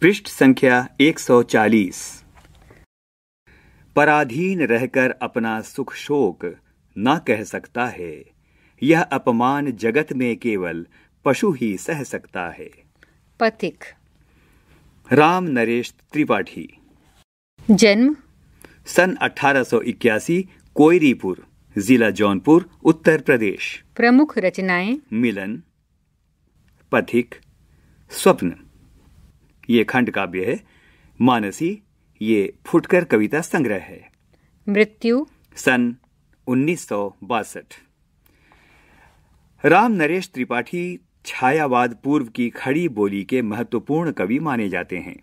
पृष्ठ संख्या 140 पराधीन रहकर अपना सुख शोक न कह सकता है यह अपमान जगत में केवल पशु ही सह सकता है पथिक राम नरेश त्रिपाठी जन्म सन 1881 कोयरीपुर जिला जौनपुर उत्तर प्रदेश प्रमुख रचनाएं मिलन पथिक स्वप्न ये खंड काव्य है मानसी ये फुटकर कविता संग्रह है मृत्यु सन उन्नीस राम नरेश त्रिपाठी छायावाद पूर्व की खड़ी बोली के महत्वपूर्ण कवि माने जाते हैं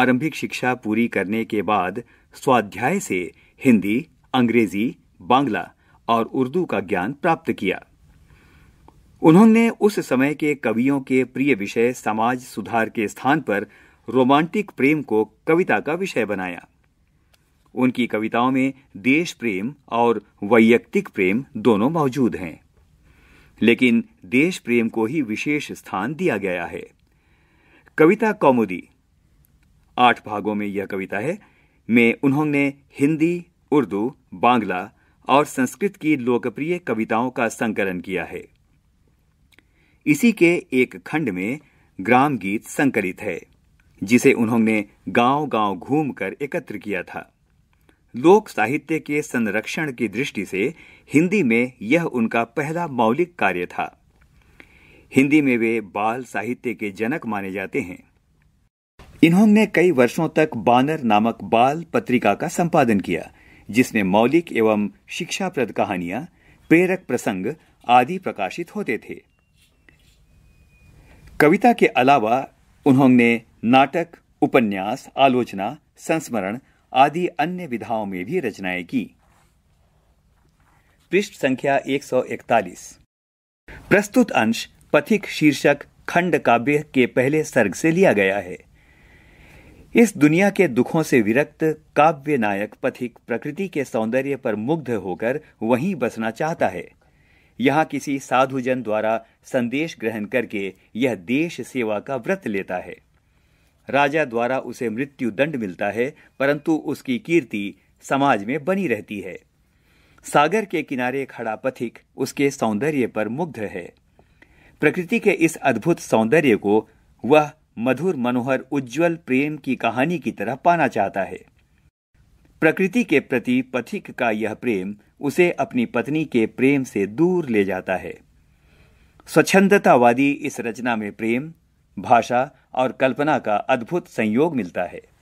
आरंभिक शिक्षा पूरी करने के बाद स्वाध्याय से हिंदी अंग्रेजी बांग्ला और उर्दू का ज्ञान प्राप्त किया उन्होंने उस समय के कवियों के प्रिय विषय समाज सुधार के स्थान पर रोमांटिक प्रेम को कविता का विषय बनाया उनकी कविताओं में देश प्रेम और वैयक्तिक प्रेम दोनों मौजूद हैं लेकिन देश प्रेम को ही विशेष स्थान दिया गया है कविता कौमुदी आठ भागों में यह कविता है में उन्होंने हिंदी उर्दू बांग्ला और संस्कृत की लोकप्रिय कविताओं का संकलन किया है इसी के एक खंड में ग्राम गीत संकलित है जिसे उन्होंने गांव-गांव घूमकर एकत्र किया था लोक साहित्य के संरक्षण की दृष्टि से हिंदी में यह उनका पहला मौलिक कार्य था हिंदी में वे बाल साहित्य के जनक माने जाते हैं इन्होंने कई वर्षों तक बानर नामक बाल पत्रिका का संपादन किया जिसमें मौलिक एवं शिक्षाप्रद कहानियां प्रेरक प्रसंग आदि प्रकाशित होते थे कविता के अलावा उन्होंने नाटक उपन्यास आलोचना संस्मरण आदि अन्य विधाओं में भी रचनाएं की पृष्ठ संख्या 141 प्रस्तुत अंश पथिक शीर्षक खंड काव्य के पहले सर्ग से लिया गया है इस दुनिया के दुखों से विरक्त काव्य नायक पथिक प्रकृति के सौंदर्य पर मुग्ध होकर वहीं बसना चाहता है यहाँ किसी साधुजन द्वारा संदेश ग्रहण करके यह देश सेवा का व्रत लेता है राजा द्वारा उसे मृत्यु दंड मिलता है परंतु उसकी कीर्ति समाज में बनी रहती है सागर के किनारे खड़ा पथिक उसके सौंदर्य पर मुग्ध है प्रकृति के इस अद्भुत सौंदर्य को वह मधुर मनोहर उज्जवल प्रेम की कहानी की तरह पाना चाहता है प्रकृति के प्रति पथिक का यह प्रेम उसे अपनी पत्नी के प्रेम से दूर ले जाता है स्वच्छंदतावादी इस रचना में प्रेम भाषा और कल्पना का अद्भुत संयोग मिलता है